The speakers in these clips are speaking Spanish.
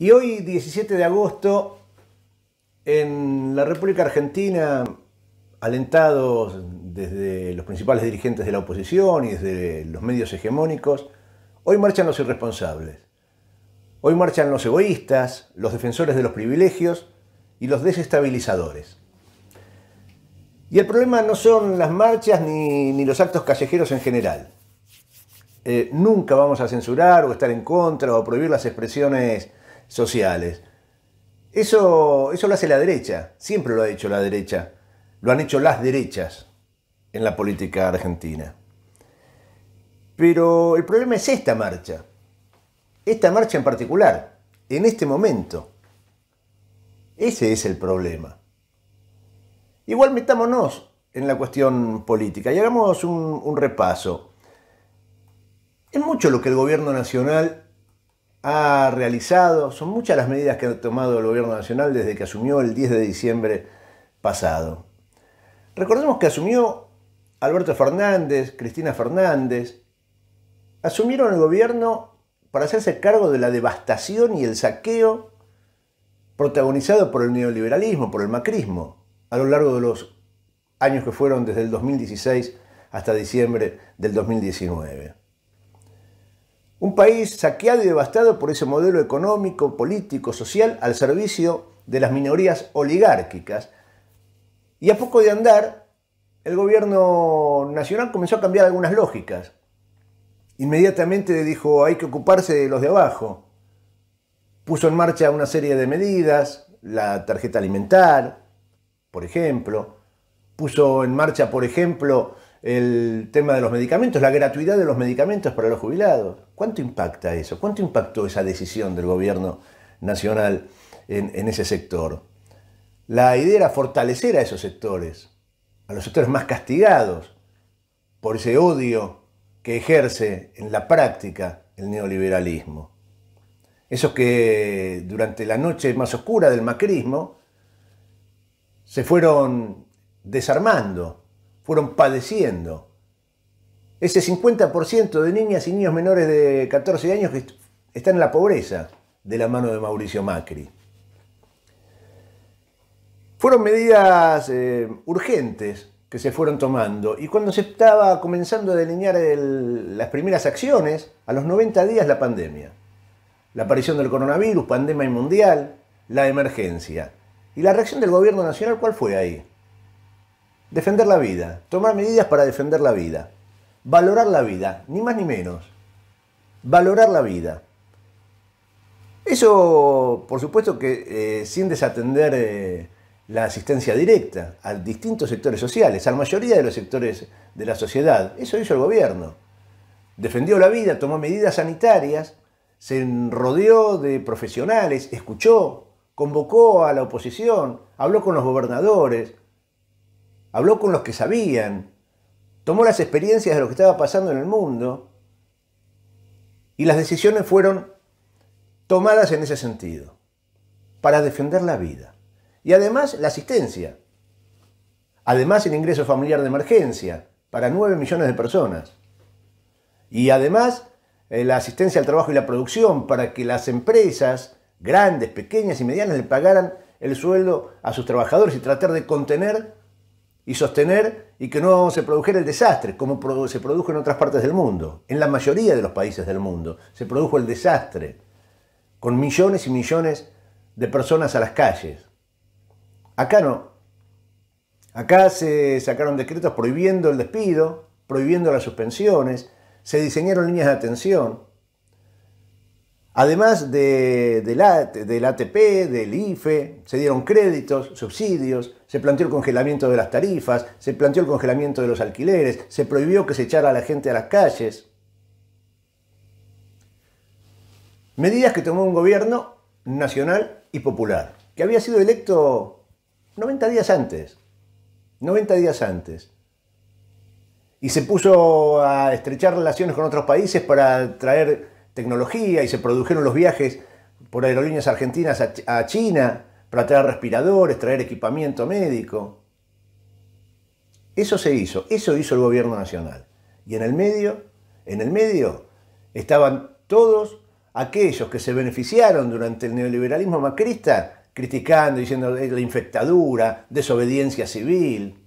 Y hoy, 17 de agosto, en la República Argentina, alentados desde los principales dirigentes de la oposición y desde los medios hegemónicos, hoy marchan los irresponsables. Hoy marchan los egoístas, los defensores de los privilegios y los desestabilizadores. Y el problema no son las marchas ni, los actos callejeros en general. Eh, nunca vamos a censurar o estar en contra o prohibir las expresiones sociales. Eso, eso lo hace la derecha, siempre lo ha hecho la derecha, lo han hecho las derechas en la política argentina. Pero el problema es esta marcha, esta marcha en particular, en este momento. Ese es el problema. Igual metámonos en la cuestión política y hagamos un, un repaso. Es mucho lo que el gobierno nacional ha realizado, son muchas las medidas que ha tomado el gobierno nacional desde que asumió el 10 de diciembre pasado. Recordemos que asumió Alberto Fernández, Cristina Fernández, asumieron el gobierno para hacerse cargo de la devastación y el saqueo protagonizado por el neoliberalismo, por el macrismo, a lo largo de los años que fueron desde el 2016 hasta diciembre del 2019. Un país saqueado y devastado por ese modelo económico, político, social, al servicio de las minorías oligárquicas. Y a poco de andar, el gobierno nacional comenzó a cambiar algunas lógicas. Inmediatamente dijo, hay que ocuparse de los de abajo. Puso en marcha una serie de medidas, la tarjeta alimentar, por ejemplo. Puso en marcha, por ejemplo, el tema de los medicamentos, la gratuidad de los medicamentos para los jubilados. ¿Cuánto impacta eso? ¿Cuánto impactó esa decisión del gobierno nacional en, ese sector? La idea era fortalecer a esos sectores, a los sectores más castigados por ese odio que ejerce en la práctica el neoliberalismo. Esos que durante la noche más oscura del macrismo se fueron desarmando fueron padeciendo. Ese 50% de niñas y niños menores de 14 años que están en la pobreza de la mano de Mauricio Macri. Fueron medidas eh, urgentes que se fueron tomando y cuando se estaba comenzando a delinear las primeras acciones, a los 90 días la pandemia, la aparición del coronavirus, pandemia mundial, la emergencia. ¿Y la reacción del gobierno nacional cuál fue ahí? Defender la vida, tomar medidas para defender la vida. Valorar la vida, ni más ni menos. Valorar la vida. Eso, por supuesto que eh, sin desatender eh, la asistencia directa a distintos sectores sociales, a la mayoría de los sectores de la sociedad. Eso hizo el gobierno. Defendió la vida, tomó medidas sanitarias, se rodeó de profesionales, escuchó, convocó a la oposición, habló con los gobernadores, habló con los que sabían, tomó las experiencias de lo que estaba pasando en el mundo y las decisiones fueron tomadas en ese sentido, para defender la vida. Y además la asistencia, además el ingreso familiar de emergencia para 9 millones de personas. Y además eh, la asistencia al trabajo y la producción para que las empresas grandes, pequeñas y medianas le pagaran el sueldo a sus trabajadores y tratar de contener y sostener y que no se produjera el desastre, como se produjo en otras partes del mundo. En la mayoría de los países del mundo se produjo el desastre, con millones y millones de personas a las calles. Acá no. Acá se sacaron decretos prohibiendo el despido, prohibiendo las suspensiones, se diseñaron líneas de atención, Además del ATP, del IFE, se dieron créditos, subsidios, se planteó el congelamiento de las tarifas, se planteó el congelamiento de los alquileres, se prohibió que se echara a la gente a las calles. Medidas que tomó un gobierno nacional y popular, que había sido electo 90 días antes. 90 días antes. Y se puso a estrechar relaciones con otros países para traer tecnología y se produjeron los viajes por aerolíneas argentinas a, China para traer respiradores, traer equipamiento médico. Eso se hizo, eso hizo el gobierno nacional. Y en el medio, en el medio estaban todos aquellos que se beneficiaron durante el neoliberalismo macrista criticando, diciendo eh, la infectadura, desobediencia civil,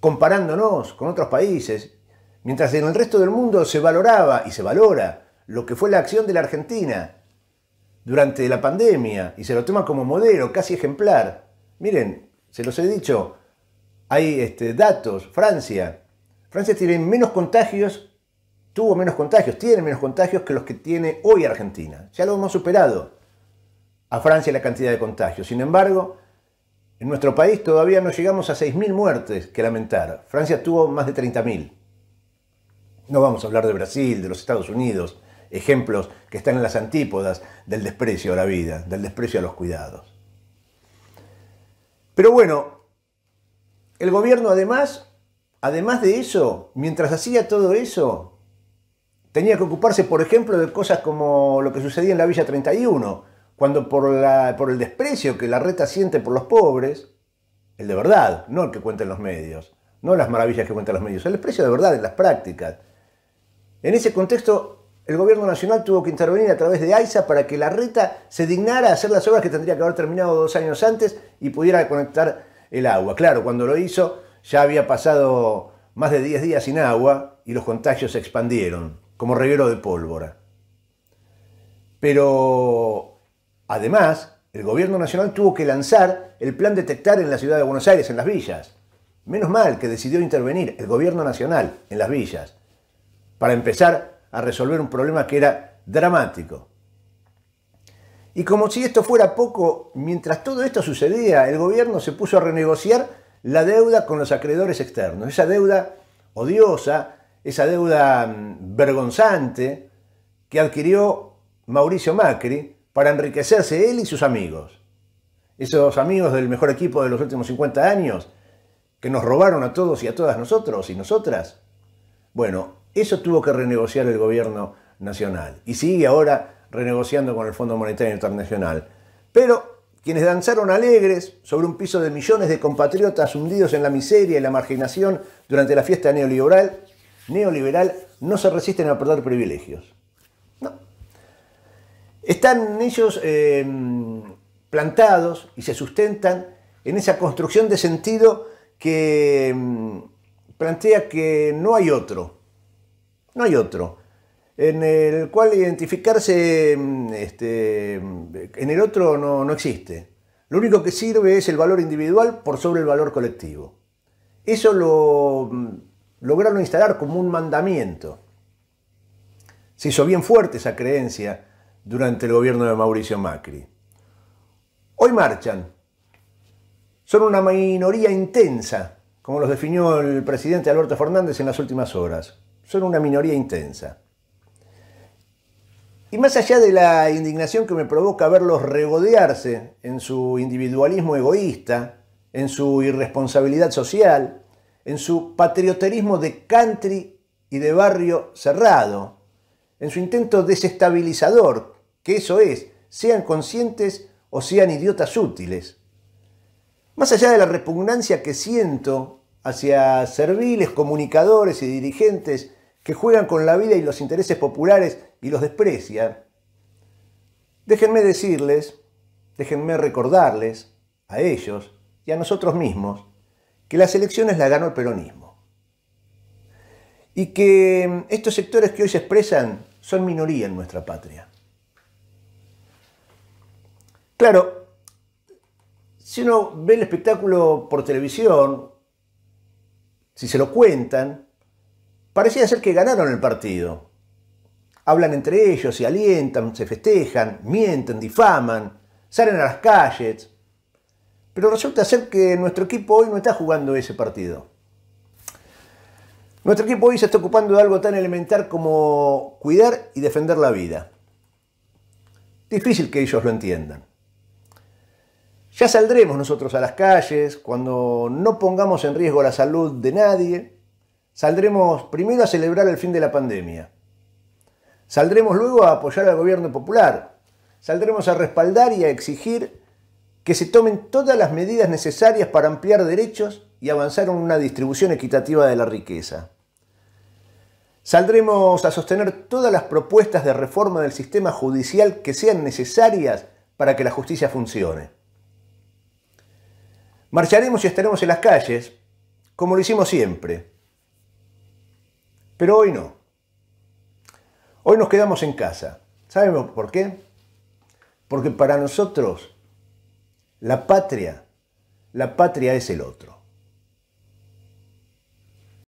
comparándonos con otros países Mientras en el resto del mundo se valoraba y se valora lo que fue la acción de la Argentina durante la pandemia y se lo toma como modelo, casi ejemplar. Miren, se los he dicho, hay este, datos, Francia. Francia tiene menos contagios, tuvo menos contagios, tiene menos contagios que los que tiene hoy Argentina. Ya lo hemos superado a Francia la cantidad de contagios. Sin embargo, en nuestro país todavía no llegamos a 6.000 muertes que lamentar. Francia tuvo más de 30.000. No vamos a hablar de Brasil, de los Estados Unidos, ejemplos que están en las antípodas del desprecio a la vida, del desprecio a los cuidados. Pero bueno, el gobierno además, además de eso, mientras hacía todo eso, tenía que ocuparse, por ejemplo, de cosas como lo que sucedía en la Villa 31, cuando por, por el desprecio que la reta siente por los pobres, el de verdad, no el que cuenten los medios, no las maravillas que cuentan los medios, el desprecio de verdad en las prácticas, en ese contexto, el gobierno nacional tuvo que intervenir a través de AISA para que la reta se dignara a hacer las obras que tendría que haber terminado dos años antes y pudiera conectar el agua. Claro, cuando lo hizo ya había pasado más de 10 días sin agua y los contagios se expandieron, como reguero de pólvora. Pero, además, el gobierno nacional tuvo que lanzar el plan detectar en la ciudad de Buenos Aires, en las villas. Menos mal que decidió intervenir el gobierno nacional en las villas para empezar a resolver un problema que era dramático. Y como si esto fuera poco, mientras todo esto sucedía, el gobierno se puso a renegociar la deuda con los acreedores externos. Esa deuda odiosa, esa deuda mm, vergonzante que adquirió Mauricio Macri para enriquecerse él y sus amigos. Esos amigos del mejor equipo de los últimos 50 años que nos robaron a todos y a todas nosotros y nosotras. Bueno, eso tuvo que renegociar el gobierno nacional y sigue ahora renegociando con el Fondo Monetario Internacional. Pero quienes danzaron alegres sobre un piso de millones de compatriotas hundidos en la miseria y la marginación durante la fiesta neoliberal, neoliberal no se resisten a perder privilegios. No. Están ellos eh, plantados y se sustentan en esa construcción de sentido que mm, plantea que no hay otro, no hay otro, en el cual identificarse mm, este, en el otro no, no existe. Lo único que sirve es el valor individual por sobre el valor colectivo. Eso lo mm, lograron instalar como un mandamiento. Se hizo bien fuerte esa creencia durante el gobierno de Mauricio Macri. Hoy marchan. Son una minoría intensa, como los definió el presidente Alberto Fernández en las últimas horas son una minoría intensa. Y más allá de la indignación que me provoca verlos regodearse en su individualismo egoísta, en su irresponsabilidad social, en su patrioterismo de country y de barrio cerrado, en su intento desestabilizador, que eso es, sean conscientes o sean idiotas útiles. Más allá de la repugnancia que siento hacia serviles comunicadores y dirigentes que juegan con la vida y los intereses populares y los desprecian, déjenme decirles, déjenme recordarles a ellos y a nosotros mismos que las elecciones las ganó el peronismo. Y que estos sectores que hoy se expresan son minoría en nuestra patria. Claro, si uno ve el espectáculo por televisión, si se lo cuentan, parecía ser que ganaron el partido. Hablan entre ellos, se alientan, se festejan, mienten, difaman, salen a las calles. Pero resulta ser que nuestro equipo hoy no está jugando ese partido. Nuestro equipo hoy se está ocupando de algo tan elemental como cuidar y defender la vida. Difícil que ellos lo entiendan. Ya saldremos nosotros a las calles cuando no pongamos en riesgo la salud de nadie Saldremos primero a celebrar el fin de la pandemia. Saldremos luego a apoyar al gobierno popular. Saldremos a respaldar y a exigir que se tomen todas las medidas necesarias para ampliar derechos y avanzar en una distribución equitativa de la riqueza. Saldremos a sostener todas las propuestas de reforma del sistema judicial que sean necesarias para que la justicia funcione. Marcharemos y estaremos en las calles, como lo hicimos siempre, pero hoy no. Hoy nos quedamos en casa. ¿Sabemos por qué? Porque para nosotros la patria, la patria es el otro.